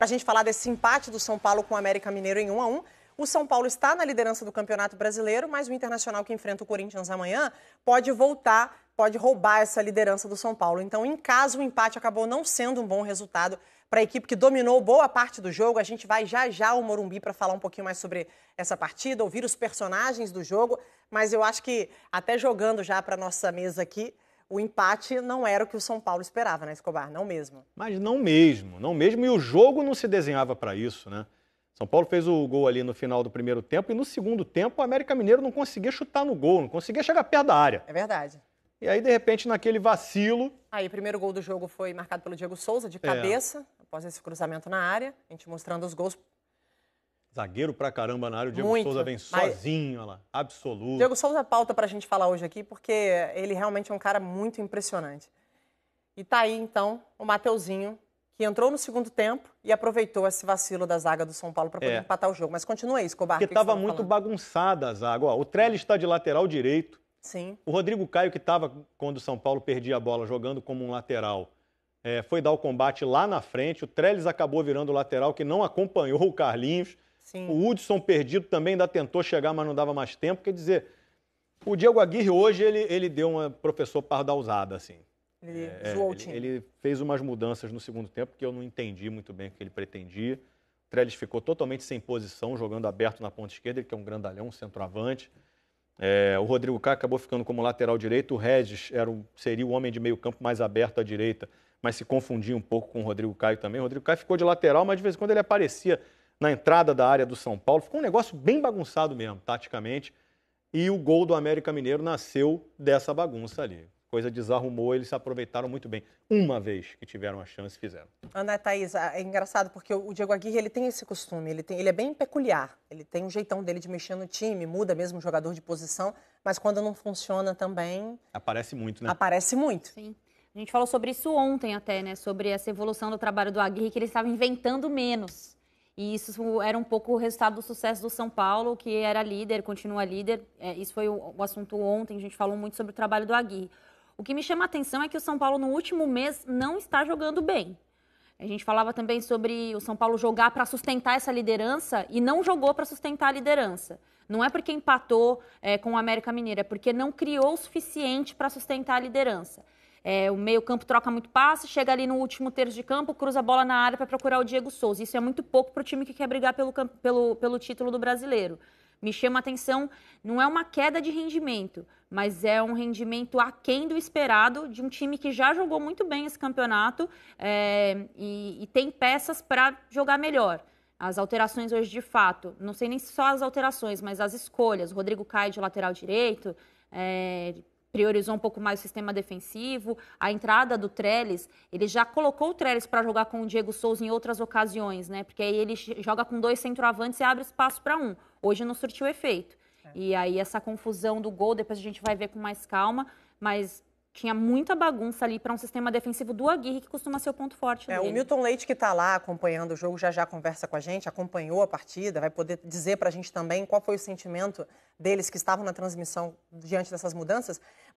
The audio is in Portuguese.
Para a gente falar desse empate do São Paulo com o América Mineiro em 1 a 1 o São Paulo está na liderança do Campeonato Brasileiro, mas o Internacional que enfrenta o Corinthians amanhã pode voltar, pode roubar essa liderança do São Paulo. Então, em caso o empate acabou não sendo um bom resultado para a equipe que dominou boa parte do jogo. A gente vai já já ao Morumbi para falar um pouquinho mais sobre essa partida, ouvir os personagens do jogo, mas eu acho que até jogando já para nossa mesa aqui, o empate não era o que o São Paulo esperava, né, Escobar? Não mesmo. Mas não mesmo, não mesmo. E o jogo não se desenhava para isso, né? São Paulo fez o gol ali no final do primeiro tempo e no segundo tempo o América Mineiro não conseguia chutar no gol, não conseguia chegar perto da área. É verdade. E aí, de repente, naquele vacilo. Aí, o primeiro gol do jogo foi marcado pelo Diego Souza, de é. cabeça, é. após esse cruzamento na área. A gente mostrando os gols Zagueiro pra caramba na área. O Diego Muito. Souza vem sozinho, olha lá, absoluto. Diego Souza pauta pra gente falar hoje aqui, porque ele realmente é um cara muito impressionante. E tá aí, então, o Mateuzinho, que entrou no segundo tempo e aproveitou esse vacilo da zaga do São Paulo para poder é. empatar o jogo. Mas continua aí, Escobar. Porque estava tá muito bagunçada a zaga. Ó, o Trelli está de lateral direito. Sim. O Rodrigo Caio, que estava, quando o São Paulo perdia a bola, jogando como um lateral, é, foi dar o combate lá na frente. O Trellis acabou virando o lateral, que não acompanhou o Carlinhos. Sim. O Hudson perdido também ainda tentou chegar, mas não dava mais tempo. Quer dizer, o Diego Aguirre hoje ele, ele deu uma professor pardalzada, assim. Ele é, o time. Ele, fez umas mudanças no segundo tempo que eu não entendi muito bem o que ele pretendia. O Trellis ficou totalmente sem posição, jogando aberto na ponta esquerda, ele que é um grandalhão, um centroavante. É, o Rodrigo Caio acabou ficando como lateral direito. O Regis era seria o homem de meio campo mais aberto à direita, mas se confundia um pouco com o Rodrigo Caio também. O Rodrigo Caio ficou de lateral, mas de vez em quando ele aparecia na entrada da área do São Paulo. Ficou um negócio bem bagunçado mesmo, taticamente. E o gol do América Mineiro nasceu dessa bagunça ali. Coisa desarrumou, eles se aproveitaram muito bem. Uma vez que tiveram a chance, fizeram. Ana Thaís, é engraçado porque o Diego Aguirre ele tem esse costume, ele, tem, ele é bem peculiar. Ele tem um jeitão dele de mexer no time, muda mesmo o jogador de posição, mas quando não funciona também. Aparece muito, né? Aparece muito. Sim. A gente falou sobre isso ontem até, né? Sobre essa evolução do trabalho do Aguirre, que ele estava inventando menos. E isso era um pouco o resultado do sucesso do São Paulo, que era líder, continua líder. É, isso foi o, o, assunto ontem, a gente falou muito sobre o trabalho do Aguirre. O que me chama a atenção é que o São Paulo, no último mês, não está jogando bem. A gente falava também sobre o São Paulo jogar para sustentar essa liderança e não jogou para sustentar a liderança. Não é porque empatou é, com o América Mineira, é porque não criou o suficiente para sustentar a liderança. É, o meio-campo troca muito passe, chega ali no último terço de campo, cruza a bola na área para procurar o Diego Souza. Isso é muito pouco para o time que quer brigar pelo, pelo, pelo título do brasileiro. Me chama a atenção, não é uma queda de rendimento, mas é um rendimento aquém do esperado de um time que já jogou muito bem esse campeonato é, e, e tem peças para jogar melhor. As alterações hoje, de fato, não sei nem só as alterações, mas as escolhas. Rodrigo cai de lateral direito, é, priorizou um pouco mais o sistema defensivo, a entrada do Trellis, ele já colocou o Trellis para jogar com o Diego Souza em outras ocasiões, né? Porque aí ele joga com dois centroavantes e abre espaço para um. Hoje não surtiu efeito. É. E aí essa confusão do gol, depois a gente vai ver com mais calma, mas tinha muita bagunça ali para um sistema defensivo do Aguirre, que costuma ser o ponto forte é, dele. O Milton Leite, que está lá acompanhando o jogo, já já conversa com a gente, acompanhou a partida, vai poder dizer para a gente também qual foi o sentimento deles que estavam na transmissão diante dessas mudanças.